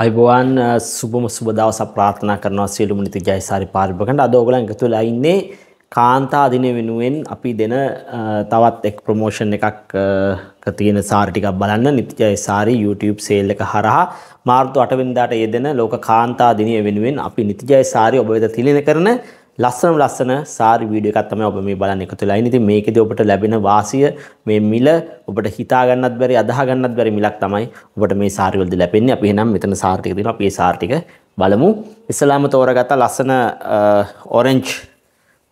අයිබෝවන් සුබම සුබ දවස ප්‍රාථනා කරනවා සියලුම නිති ජයසාරි පාරිභවකන්ට අද ඔයගලන් එකතු වෙලා ඉන්නේ කාන්තා දින වෙනුවෙන් අපි දෙන තවත් එක් ප්‍රොමෝෂන් එකක් ක තියෙන සාර ටිකක් බලන්න නිති ජයසාරි YouTube සේල් එක හරහා මාර්තු 8 වෙනිදාට යෙදෙන ලෝක කාන්තා දිනය වෙනුවෙන් අපි නිති ජයසාරි ඔබ වෙත තිලින කරන ලස්සනම ලස්සන සාරි වීඩියෝ එකක් තමයි ඔබ මේ බලන්න එකතු වෙලා ඉන්නේ. ඉතින් මේකෙදී ඔබට ලැබෙන වාසිය මේ මිල ඔබට හිතා ගන්නත් බැරි අදහා ගන්නත් බැරි මිලක් තමයි ඔබට මේ සාරි වලදී ලැබෙන්නේ. අපි එහෙනම් මෙතන සාරි ටික දෙනවා. අපි මේ සාරි ටික බලමු. ඉස්සලාම තෝරගත්ත ලස්සන orange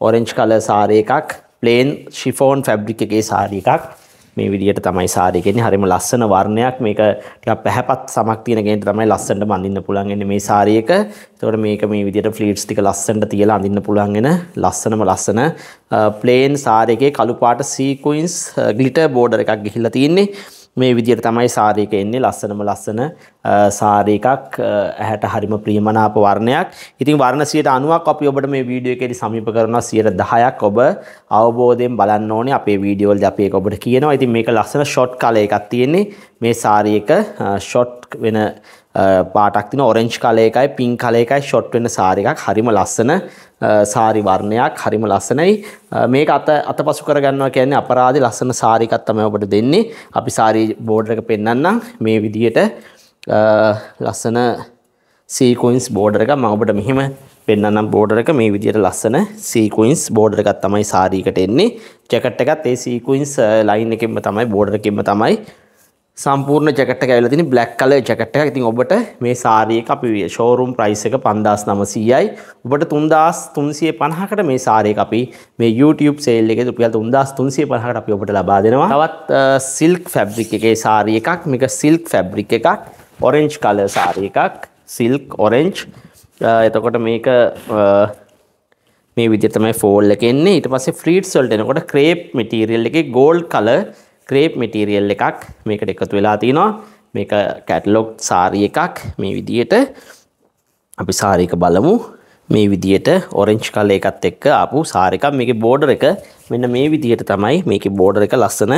orange color සාරි එකක්, plain chiffon fabric එකේ සාරි එකක්. මේ විදිහට තමයි සාරය කියන්නේ හරිම ලස්සන වර්ණයක් මේක ටිකක් පැහැපත් සමක් තියෙන කෙනෙක් තමයි ලස්සනට බඳින්න පුළුවන් වෙන්නේ මේ සාරියක. එතකොට මේක මේ විදිහට ෆ්ලීට්ස් ටික ලස්සනට තියලා අඳින්න පුළුවන් වෙන ලස්සනම ලස්සන ප්ලේන් සාරියකේ කළු පාට සීක්වෙන්ස් ග්ලිටර් බෝඩර් එකක් ගිහිල්ලා තියෙන්නේ. මේ විදිහට තමයි සාරීක එන්නේ ලස්සනම ලස්සන සාරීකක් ඇහැට හරිම ප්‍රියමනාප වර්ණයක්. ඉතින් වර්ණ 90ක් අපි ඔබට මේ වීඩියෝ එකේදී සමීප කරනවා 10ක් ඔබ අවබෝධයෙන් බලන්න ඕනේ අපේ වීඩියෝ වලදී අපි ඒක ඔබට කියනවා. ඉතින් මේක ලස්සන ෂොට් කාලයකක් තියෙන්නේ. මේ සාරීක ෂොට් වෙන පාටක්තින ඔරෙන්ච් කලයකයි පින් කලයකයි ෂොට්වෙන සාරිකක් හරිම ලස්සන සාරිවර්ණයක් හරිම ලස්සනයි මේ අත අත පසු කරගන්නවා කියන්නේ අපරාධි ලස්සන සාරිකත්තම ඔබට දෙන්නේ අපි සාරී බෝඩරක පෙන්න්නම් මේ විදියට ලස්සන සීකුයින්ස් බෝඩරක ම ඔබට මෙහෙම පෙන්න්නම් බෝඩරක මේ විදියට ලස්සන සීකුයින්ස් බෝඩරකත් තමයි සාරීකට එන්නේ ජැකට් එකත් ඒ සීකුයින්ස් ලයින් එකෙන්ම තමයි බෝඩරකින්ම තමයි සම්පූර්ණ ජැකට ඇල තින බ්ලක් කල ජැකට ඉතින් ඔබට මේ සාරියක අපි ශෝරුම් ප්‍රයිස් එක පන්දස් නමසීයයි ඔබට තුන්දස් තුන්සිය පණහකට මේ සාරයක අපි මේ YouTube සේල් එක රුපියල් තුන්දස් තුන්සිය පහකට අපි ඔබට ලබා දෙනවා තවත් සිල්ක් ෆැබ්‍රික් එකේ සාරිය එකක් මේක සිල්ක් ෆැබ්‍රික් එකක් ඔරෙන්ජ් කලර් සාරිය එකක් සිල්ක් ඔරෙන්ජ් එතකොට මේක මේ විදිතමයි ෆෝල් එකෙන්නේ ඊට පස්සේ ෆ්‍රීට්ස් වලට එනකොට ක්‍රේප් මටීරියල් එකේ ගෝල්ඩ් කලර් ක්‍රේප් මටිරියල් එකක් මේකට එකතු වෙලා තියෙනවා මේක කැටලොග් සාරිය එකක් මේ විදියට අපි සාරික බලමු මේ විදියට ඔරෙන්ච් කල එකත් එක්ක ආපු සාරිකක් මේක බෝඩර එක මෙන්න මේ විදියට තමයි මේක බෝඩර එක ලස්සන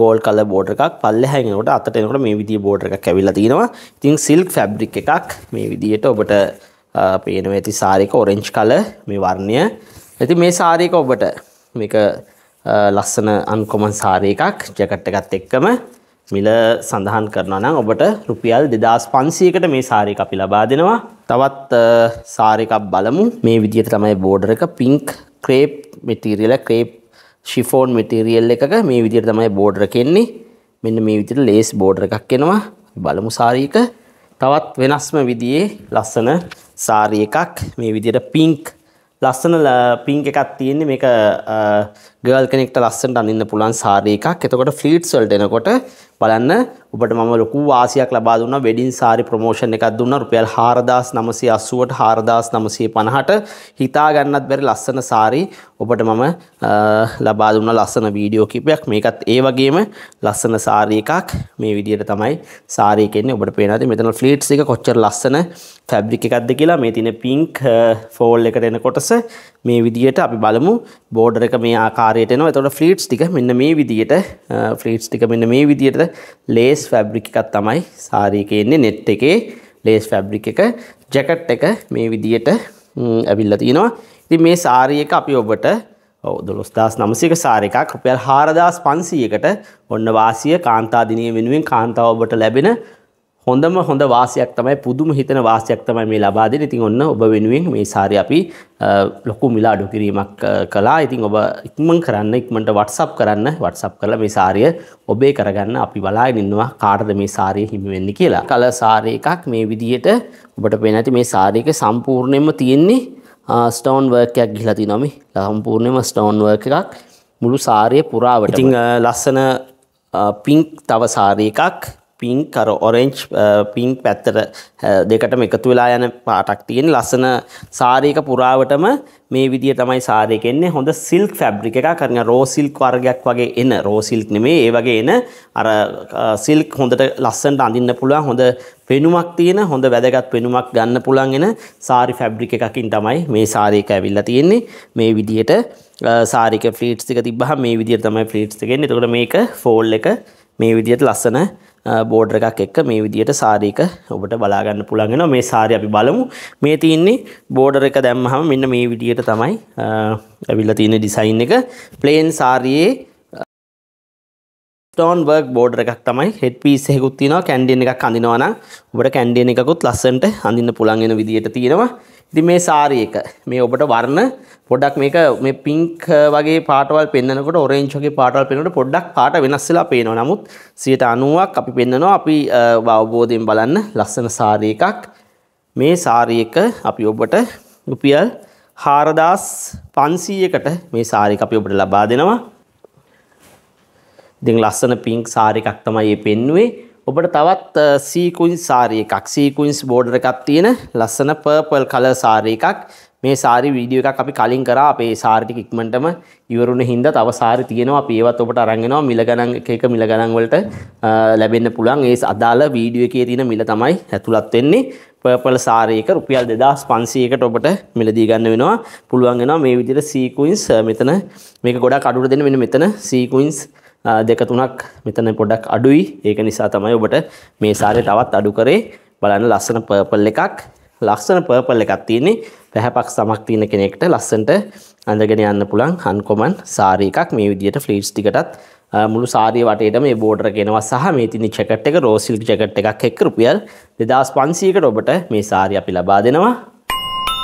ගෝල් කල බෝඩර එකක් පල්ලෙහැගෙනකොට අතට එනකොට මේ විදිය බෝඩර එකක් ඇවිල්ලා තිනවා ඉතින් සිල්ක් ෆැබ්‍රික් එකක් මේ විදියට ඔබට පේනවා ඇති සාරික ඔරෙන්ච් කල මේ වර්ණය ඇති මේ සාරික ඔබට මේක ලස්සන අන්කොමන් සාරය එකක් ජැකට් එකත් එක්කම මිල සඳහන් කරනවා නම් ඔබට රුපියල් දෙදස් පන්සීකට මේ සාරි අපි ලබා දෙනවා තවත් සාරිකක් බලමු මේ විදිහට තමයි බෝඩර එක පිංක් ක්‍රේප් මෙටීරියල ක්‍රේප් ශිෆෝන් මෙටීරියල් එකක මේ විදිහට තමයි බෝඩර කෙන්නේ මෙන්න මේ විදිහට ලේස් බෝඩර එකක් එනවා බලමු සාරීක තවත් වෙනස්ම විදියේ ලස්සන සාරි එකක් මේ විදිහට පිංක් ලස්සන පින් එකක් තියෙන්නේ මේක ගර්ල් කෙනෙක්ට ලස්සනට අඳින්න පුළුවන් සාරී එකක්. එතකොට ෆ්ලීට්ස් වලට එනකොට බලන්න ඔබට මම ලොකු වාසියක් ලබා දුන්නා වෙඩින් සාරි ප්‍රොමෝෂන් එකක් දුන්නා රුපියල් 4980ට 4950ට හිතා ගන්නත් බැරි ලස්සන සාරි ඔබට මම ලබා දුන්නා ලස්සන වීඩියෝ කිහිපයක් මේකත් ඒ වගේම ලස්සන සාරි එකක් මේ විදිහට තමයි සාරි එකෙන්නේ ඔබට පේනවාද මෙතන ෆ්ලීට්ස් එක කොච්චර ලස්සන ෆැබ්‍රික් එකක්ද කියලා මේ තියෙන පින්ක් ෆෝල් එකට එන කොටස මේ විදිහට අපි බලමු බෝඩර එක මේ ආකාරයට එනවා. එතකොට ෆ්ලීට්ස් ටික මෙන්න මේ විදිහට ෆ්ලීට්ස් ටික මෙන්න මේ විදිහට ලේස් ෆැබ්‍රික් එකක් තමයි සාරී එකේ ඉන්නේ net එකේ ලේස් ෆැබ්‍රික් එක ජැකට් එක මේ විදිහට ඇවිල්ලා තිනවා. ඉතින් මේ සාරී එක අපි ඔබට ඔව් 12900ක සාර එකක් රුපියල් 4500කට ඔන්න වාසිය කාන්තා දිනිය වෙනුවෙන් කාන්තාව ඔබට ලැබෙන හොඳම හොඳ වාසයක් තමයි පුදුම හිතන වාසයක් තමයි මේ ලබා දෙන්නේ. ඉතින් ඔන්න ඔබ වෙනුවෙන් මේ සාරි අපි ලොකු මිලාඩු කිරීමක් කළා. ඉතින් ඔබ ඉක්මන් කරන්න ඉක්මනට WhatsApp කරන්න. WhatsApp කරලා මේ සාරිය ඔබේ කරගන්න අපි බලාගෙන ඉන්නවා කාටද මේ සාරිය හිමි වෙන්නේ කියලා. කල සාරි එකක් මේ විදිහට ඔබට පේන ඇති මේ සාරියක සම්පූර්ණයෙන්ම තියෙන්නේ ස්ටෝන් වර්ක් එකක් ගිහලා තිනවා මේ. සම්පූර්ණයෙන්ම ස්ටෝන් වර්ක් එකක් මුළු සාරිය පුරාවට. ඉතින් ලස්සන පින්ක් තව සාරි එකක් පිංක් අර ඔරෙන්ච් පිංක් පැත්තර දෙකටම එකතු වෙලා යන පාටක් තියෙන ලස්සන සාරීක පුරාවටම මේ විදිය තමයි සාරයකෙන්නේ හොඳ සිල්ක් ෆැබ්‍රික එක කරන රෝසිල්ක් වර්ගයක් වගේ එන රෝසිල්ක් නෙමේ ඒ වගේ එන අර සිල්ක් හොඳට ලස්සන්ට අඳින්න පුළුවන් හොඳ පෙනුමක් තියෙන හොඳ වැදගත් පෙනුමක් ගන්න පුළුවන් එන සාරි ෆැබ්‍රික එකකින් තමයි මේ සාරයක ඇවිල්ලා තියෙන්නේ මේ විදියට සාරික ෆ්ලීට්ස් එක තිබ්බහම මේ විදියට තමයි ෆ්ලීට්ස් එක එන්නේ එතකොට මේක ෆෝල් එක මේ විදියට ලස්සන බෝඩ් එකක් එක්ක මේ විදියට සාරීක ඔබට බලාගන්න පුළන්ගෙන මේ සාරය අපි බලමු මේ තියන්නේ බෝඩර් එක දැම්මහම මෙන්න මේ විදියට තමයි ඇවිල්ල තියෙන ඩිසයින් එක ප්ලේන් සාරයේ ස්ටෝන් වර්ක් බෝඩර එකක් තමයි හෙට් පිස්සෙකුත් තියෙනවා කැන්ඩියන් එකක් අඳිනවනම් ඔබට කැන්ඩියන් එකකුත් ලස්සනට අඳින්න පුළුවන් වෙන විදියට තියෙනවා ඉතින් මේ සාරී එක මේ ඔබට වර්ණ පොඩ්ඩක් මේක මේ පින්ක් වගේ පාටවල් පෙන්නකොට ඔරෙන්ජ් වගේ පාටවල් පෙන්නකොට පොඩ්ඩක් පාට වෙනස් වෙලා පේනවා නමුත් 90ක් අපි පෙන්නනවා අපි අවබෝධයෙන් බලන්න ලස්සන සාරී එකක් මේ සාරී එක අපි ඔබට රුපියල් 4500කට මේ සාරී එක අපි ඔබට ලබා දෙනවා දෙන් ලස්සන පින්ක් සාරිකක් තමයි ඒ පෙන්නුවේ ඔබට තවත් සීකුයින් සාරී එකක් සීකුයින්ස් බෝඩර එකක් තියෙන ලස්සන පර්පල් කලර් සාරී එකක් මේ සාරි වීඩියෝ එකක් අපි කලින් කරා අපේ සාරි ටික ඉක්මනටම ඉවරුණ හින්දා තව සාරි තියෙනවා අපි ඒවත් ඔබට අරන් එනවා මිල ගණන් එක එක මිල ගණන් වලට ලැබෙන්න පුළුවන් ඒ අදාළ වීඩියෝ එකේ තියෙන මිල තමයි ඇතුළත් වෙන්නේ පර්පල් සාරයක රුපියල් දෙදස් පන්සයකට ඔබට මිලදී ගන්න වෙනවා පුළුවන් වෙනවා මේ විදිර සීකුයින්ස් මෙතන මේක ගොඩා කඩුර දෙන වෙන මෙතන සීකුයින්ස් දෙක තුනක් මෙතන පොඩක් අඩුයි ඒක නිසා තමයි ඔබට මේ සාරය තවත් අඩු කරේ බලන්න ලස්සන පර්පල් එකක් ලස්සන පර්පල් එකක් තියෙන්නේ පැහැපක් සමක් තියෙන කෙනෙක්ට ලස්සන්ට අඳගෙන යන්න පුළුවන් අන්කොමන් සාරී එකක් මේ විදිහට ෆ්ලීට්ස් ටිකටත් මුළු සාරිය වටේට මේ බෝඩර කෙනවා සහ මේ තිනි චැකට් එක රෝසිල්ක් ජැකට් එකක් එක්ක රුපියල් 2500කට ඔබට මේ සාරිය අපි ලබා දෙනවා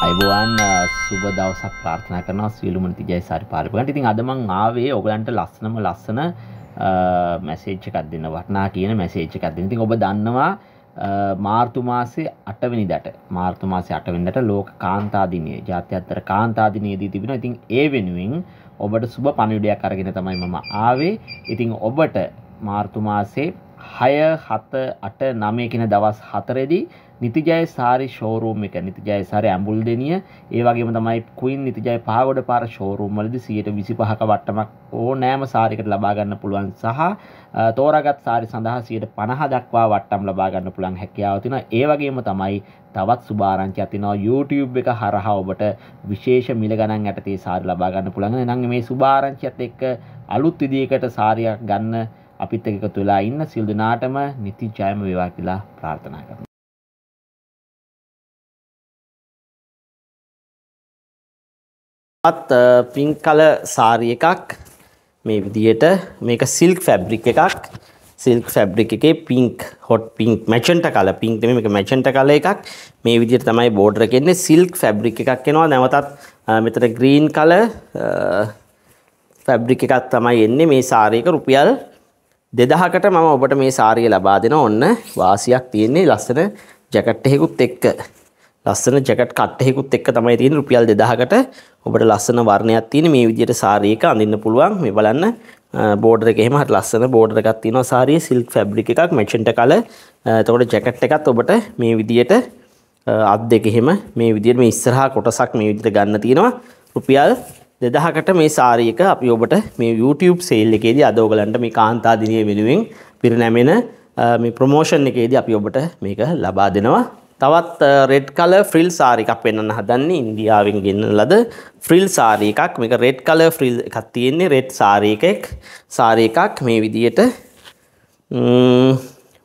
අයිබෝවන් සුබ දවසක් ප්‍රාර්ථනා කරනවා සියලුමනති ජයසාරි පාරිපගන්ට ඉතින් අද මං ආවේ ඔයගලන්ට ලස්සනම ලස්සන මැසේජ් එකක් දෙන්න වටනා කියන මැසේජ් එකක් දෙන්න. ඉතින් ඔබ දන්නවා මාර්තු මාසේ 8 වෙනිදාට මාර්තු මාසේ 8 වෙනිදාට ලෝක කාන්තා දිනය ජාත්‍යන්තර කාන්තා දිනයේදී තිබෙනවා. ඉතින් ඒ වෙනුවෙන් ඔබට සුබ පණිවිඩයක් අරගෙන තමයි මම ආවේ. ඉතින් ඔබට මාර්තු මාසේ 6 7 8 9 කියන දවස් හතරේදී නිතිජයසාරි ෂෝරූම් එක නිතිජයසාරි ඇඹුල් දෙනිය ඒවගේම තමයි කුයින් නිතිජය පාගොඩ පාර ෂෝරූම්වලදි සියයට විසි පහක වට්ටමක් ඕ නෑම සාරිකට ලබාගන්න පුළුවන් සහ තෝරගත් සාරි සඳහා සියයට පණහ දක්වා වට්ටම් ලබාගන්න පුළන් හැකියාවතින ඒවගේම තමයි තවත් සුභාරංචි අතිනවා YouTube එක හරහා ඔබට විශේෂ මිල ගණන් යටතේ සාරි ලබා ගන්න පුළුවන්. නංග මේ සුභාරංචියත් එක්ක අලුත් විදියකට සාරියක් ගන්න අපිත් එක්ක එකතු වෙලා ඉන්න සිල් දනාටම නිති ජයම වේවා කියලා ප්‍රාර්ථනා කරනවා. අත් පිංක් කල සාරි එකක් මේ විදියට මේක සිල්ක් ෆැබ්‍රික් එකක් සිල්ක් ෆැබ්‍රික් එකේ පිංක් හොට් පිංක් මැචන්ට කල පිංක් නෙමෙයි මේක මැචන්ට කල එකක් මේ විදියට තමයි බෝඩර් එක එන්නේ සිල්ක් ෆැබ්‍රික් එකක් එනවා නැවතත් මෙතන ග්‍රීන් කල ෆැබ්‍රික් එකක් තමයි එන්නේ මේ සාරි එක රුපියල් 2000කට මම ඔබට මේ සාරිය ලබා දෙනවා ඔන්න වාසියක් තියෙන්නේ ලස්සන ජැකට් එකකුත් එක්ක ලස්සන ජැකට් කට්ටෙකුත් එක්ක තමයි තියෙන්නේ රුපියල් 2000කට ඔබට ලස්සන වර්ණයක් තියෙන මේ විදිහට සාරී එක අඳින්න පුළුවන් මේ බලන්න බෝඩර් එකේ එහෙම හරි ලස්සන බෝඩර් එකක් තියෙනවා සාරියේ සිල්ක් ෆැබ්‍රික් එකක් මැජන්ටා කලර් එතකොට ජැකට් එකත් ඔබට මේ විදිහට අත් දෙක එහෙම මේ විදිහට මේ ඉස්සරහා කොටසක් මේ විදිහට ගන්න තියෙනවා රුපියල් දෙදහකට මේ සාරියක අපි ඔබට මේ YouTube සේල් එකේදී අද ඔයගලන්ට මේ කාන්තා දිනිය වෙනුවෙන් පිරිනැමෙන මේ ප්‍රොමෝෂන් එකේදී අපි ඔබට මේක ලබා දෙනවා තවත් රෙඩ් කල ෆ්‍රිල් සාරිකක් වෙන්න හදන්නේ ඉන්දියාවෙන් ගෙන්න ලද ෆ්‍රිල් සාරී එකක් මේක රෙඩ් කල ෆ්‍රිල් එකක් තියෙන්නේ රෙඩ් සාරීකෙක් සාරී එකක් මේ විදියට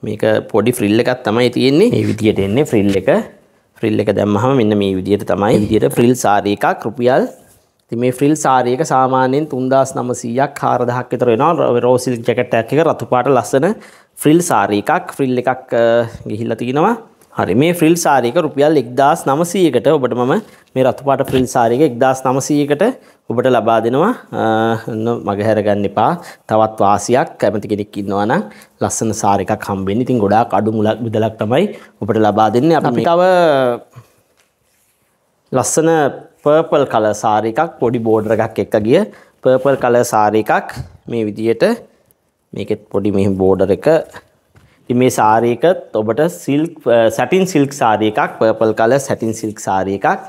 මේක පොඩි ෆ්‍රිල් එකක් තමයි තියෙන්නේ මේ විදියට එන්නේ ෆ්‍රිල් එක ෆ්‍රිල් එක දැම්මහම මෙන්න මේ විදියට තමයි විදියට ෆ්‍රිල් සාරී එකක් රුපියල් මේ ෆ්‍රිල් සාරියක සාමාන්‍යයෙන් තුන්දස් නමසීයක් කාරදහක් විතර වෙනවා රෝසිල් ජැකට් එක රතුපාට ලස්සන ෆ්‍රිල් සාරී එකක් ෆ්‍රිල් එකක් uh, ගිහිල්ලා තිනවා හරි මේ ෆ්‍රිල් සාරික රුපියල් 1900කට ඔබට මම මේ රතුපාට ෆ්‍රිල් සාරික 1900කට ඔබට ලබා දෙනවා මග හැරගන්න එපා තවත් වාසියක් කැමති කෙනෙක් ඉන්නවා නම් ලස්සන සාරිකක් හම්බෙන්නේ ඉතින් ගොඩාක් අඩු මුලක් බිදලක් තමයි ඔබට ලබා දෙන්නේ අපි තව ලස්සන පර්පල් කලර් සාරිකක් පොඩි බෝඩර් එකක් එක්ක ගිය පර්පල් කලර් සාරිකක් මේ විදියට මේකෙත් පොඩි මේ බෝඩර් එක ඉතින් මේ සාරී එකත් ඔබට සිල්ක් සැටින් සිල්ක් සාරී එකක් purple colour satin silk sari එකක්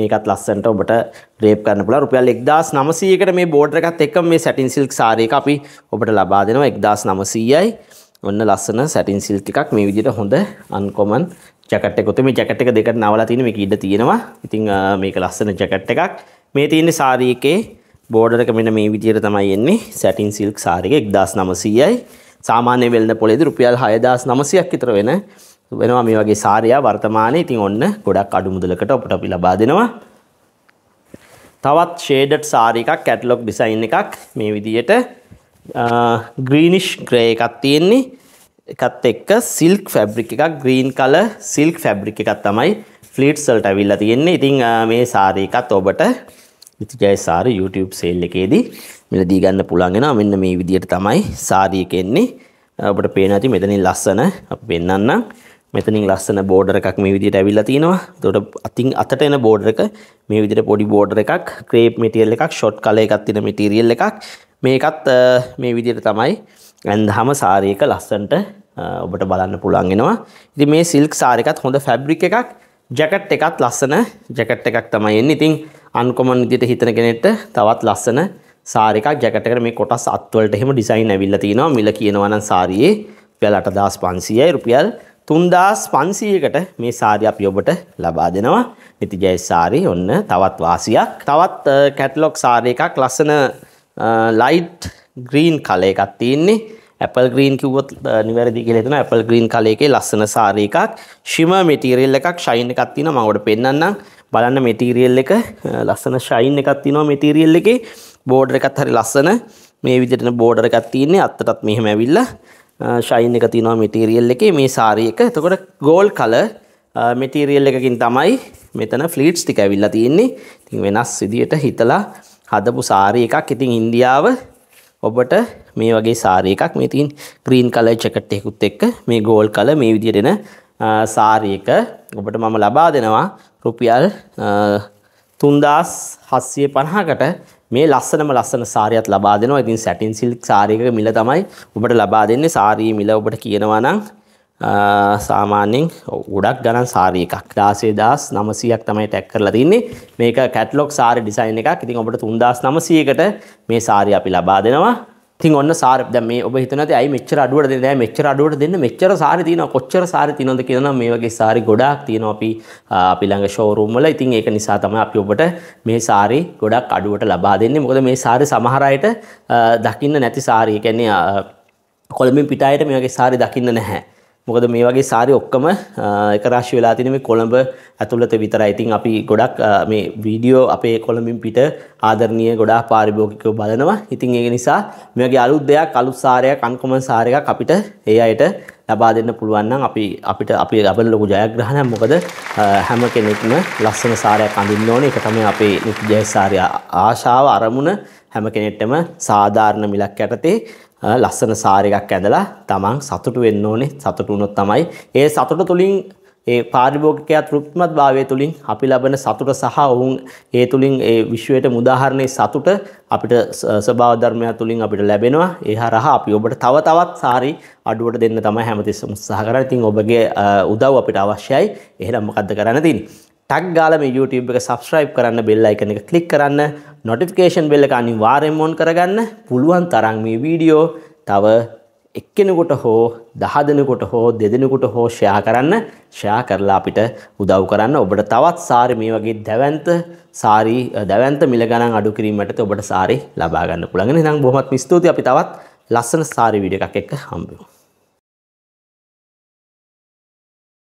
මේකත් ලස්සනට ඔබට ඩ්‍රේප් කරන්න පුළුවන් රුපියල් 1900කට මේ බෝඩර් එකත් එක්ක මේ සැටින් සිල්ක් සාරී එක අපි ඔබට ලබා දෙනවා 1900යි ඔන්න ලස්සන සැටින් සිල්ක් එකක් මේ විදිහට හොඳ අන්කොමන් ජැකට් එකකුත් මේ ජැකට් එක දෙකට නවලා තියෙන මේක ඉඩ තියෙනවා ඉතින් මේක ලස්සන ජැකට් එකක් මේ තියෙන්නේ සාරී එකේ බෝඩර් එක මෙන්න මේ විදිහට තමයි එන්නේ සැටින් සිල්ක් සාරී එක 1900යි සාමාන්‍ය වෙළඳ පොලේද රුපියල් හයදස් නමසයක් ඉතර වෙන වෙනවා මේ වගේ සාරයා වර්තමානය ඉතින් ඔන්න ගොඩක් අඩුමුදලකට ඔපට අපි ලබා දෙනවා තවත් ෂේඩට් සාරි එකක් කැටලොක් ඩිසයින් එකක් මේ විදියට ග්‍රීනිෂ් ග්‍රේ එකක් තියෙන්නේ එකත් එක්ක සිල්ක් ෆැබ්‍රික් එකක් ග්‍රීන් කල සිල්ක් ෆැබ්‍රික් එකක් තමයි ෆ්ලීට්සල්ට ඇවිල්ලා තියෙන්නේ ඉතින් මේ සාරී එකත් ඔබට මිතුජයසාර YouTube සේල් එකේදී මිලදී ගන්න පුළුවන් වෙනවා. මෙන්න මේ විදියට තමයි සාරියක එන්නේ. ඔබට පේන ඇති මෙතනින් ලස්සන අපි පෙන්වන්නම්. මෙතනින් ලස්සන බෝඩර් එකක් මේ විදියට ඇවිල්ලා තිනවා. එතකොට අතින් අතට එන බෝඩර් එක මේ විදියට පොඩි බෝඩර් එකක්, ක්‍රේප් මටීරියල් එකක්, ෂොට් කලර් එකක් තියෙන මටීරියල් එකක්. මේකත් මේ විදියට තමයි ඇඳහම සාරියක ලස්සනට ඔබට බලන්න පුළුවන් වෙනවා. ඉතින් මේ සිල්ක් සාරියකත් හොඳ ෆැබ්‍රික් එකක්. ජැකට් එකත් ලස්සන ජැකට් එකක් තමයි එන්නේ. ඉතින් අන්කොමන් විදිහට හිතන කෙනෙක්ට තවත් ලස්සන සාරි එකක් ජැකට් එකට මේ කොටස් අත්වලට එහෙම ඩිසයින් ඇවිල්ලා තිනවා. මිල කියනවා නම් සාරියේ රුපියල් 8500යි රුපියල් 3500කට මේ සාරි අපි ඔබට ලබා දෙනවා. නිතිජය සාරි ඔන්න තවත් වාසියක්. තවත් කැටලොග් uh, සාරි එකක් ලස්සන ලයිට් ග්‍රීන් කලර් එකක් තියෙන්නේ. Apple Green කිව්වොත් නිවැරදි කියලා හිතනවා Apple Green කලයකේ ලස්සන සාරී එකක් shimmer material එකක් shine එකක් තියෙනවා මම ඔබට පෙන්වන්නම් බලන්න material එක ලස්සන shine එකක් තියෙනවා material එකේ border එකත් හරි ලස්සන මේ විදිහට border එකක් තියෙන්නේ අත්තටත් මෙහෙම ඇවිල්ලා ශයින් එක තිනවා මිටීරියල් එකේ මේ සාරී එක එතකොට ගෝල් කලර් මිටීරියල් එකකින් තමයි මෙතන ෆ්ලීට්ස් ටික ඇවිල්ලා තියෙන්නේ. ඉතින් වෙනස් විදියට හිතලා හදපු සාරී එකක්. ඉතින් ඉන්දියාව ඔබට මේ වගේ සාරය එකක් මේ තින් ක්‍රීන් කලර් ජැකට් එකකුත් එක්ක මේ ගෝල් කලර් මේ විදිහට එන සාරය එක ඔබට මම ලබා දෙනවා රුපියල් 3750කට මේ ලස්සනම ලස්සන සාරියත් ලබා දෙනවා. ඉතින් සැටින් සිල්ක් සාරියක මිල තමයි ඔබට ලබා දෙන්නේ. සාරියේ මිල ඔබට කියනවා නම් සාමාන්‍යයෙන් ගොඩක් ගණන් සාරිය එකක්. 16900ක් තමයි ටැග් කරලා තින්නේ. මේක කැටලොග් සාරි ඩිසයින් එකක්. ඉතින් ඔබට 3900කට මේ සාරිය අපි ලබා දෙනවා. ඉතින් ඔන්න සාර දැන් මේ ඔබ හිතනද ඇයි මෙච්චර අඩුවට දෙන්නේ නැහැ මෙච්චර අඩුවට දෙන්න මෙච්චර සාරි තියෙනවා කොච්චර සාරි තියෙනවද කියලා නම් මේ වගේ සාරි ගොඩාක් තියෙනවා අපි අපි ළඟ ෂෝරූම් වල ඉතින් ඒක නිසා තමයි අපි ඔබට මේ සාරි ගොඩක් අඩුවට ලබා දෙන්නේ මොකද මේ සාරි සමහර අයට දකින්න නැති සාරි ඒ කියන්නේ කොළඹින් පිටායට මේ වගේ සාරි දකින්න නැහැ මොකද මේ වගේ සාරි ඔක්කොම එක රාශි වෙලා තියෙන මේ කොළඹ ඇතුළත විතරයි. ඉතින් අපි ගොඩක් මේ වීඩියෝ අපේ කොළඹින් පිට ආදරණීය ගොඩාක් පාරිභෝගිකව බලනවා. ඉතින් ඒක නිසා මේ වගේ අලුත් දෙයක් අලුත් සාරයක් අන්කොමන් සාර එකක් අපිට ඒ අයට ලබා දෙන්න පුළුවන් නම් අපි අපිට අපි ලබන ලොකු ජයග්‍රහණයක් මොකද හැම කෙනෙක්ම ලස්සන සාරයක් අඳින්න ඕනේ. ඒක තමයි අපේ නිත්‍ය ජය සාරය ආශාව අරමුණ හැම කෙනෙට්ටම සාධාරණ මිලක් යටතේ ලස්සන සාරයක් ඇඳලා තමන් සතුටු වෙන්න ඕනේ සතුටු වුණොත් තමයි ඒ සතුට තුලින් ඒ පාරිභෝගිකයා තෘප්තිමත් භාවය තුළින් අපි ලබන සතුට සහ ඔවුන් ඒ තුළින් ඒ විශ්වයට මුදාහරණයේ සතුට අපිට ස්වභාව ධර්මය තුළින් අපිට ලැබෙනවා. ඒ හරහා අපි ඔබට තව තවත් සාරි අඩුවට දෙන්න තමයි හැමතිස්සම උත්සාහ කරන්නේ. ඉතින් ඔබගේ උදව් අපිට අවශ්‍යයි. එහෙනම් මොකද්ද කරන්න තියෙන්නේ? ටක් ගාලම YouTube එක සබස්ක්‍රයිබ් කරන්න බෙල්ල එක එක කලික් කරන්න නොටිෆිකේෂන් බෙල්ල එක අනිවාර්යෙන් ඔන් කරගන්න පුළුවන් තරම් මේ වීඩියෝ තව එක්කෙනෙකුට හෝ දහ දෙනෙකුට හෝ දෙදෙනෙකුට හෝ ෂෙයා කරන්න ෂෙයා කරලා අපිට උදව් කරන්න ඔබට තවත් සාරි මේ වගේ දැවැන්ත සාරි දැවැන්ත මිල ගණන් අඩු කිරීමට ඔබට සාරි ලබා ගන්න පුළුවන්. එහෙනම් බොහොමත්ම ස්තුතියි අපි තවත් ලස්සන සාරි වීඩියෝ එකක් එක්ක හම්බෙමු.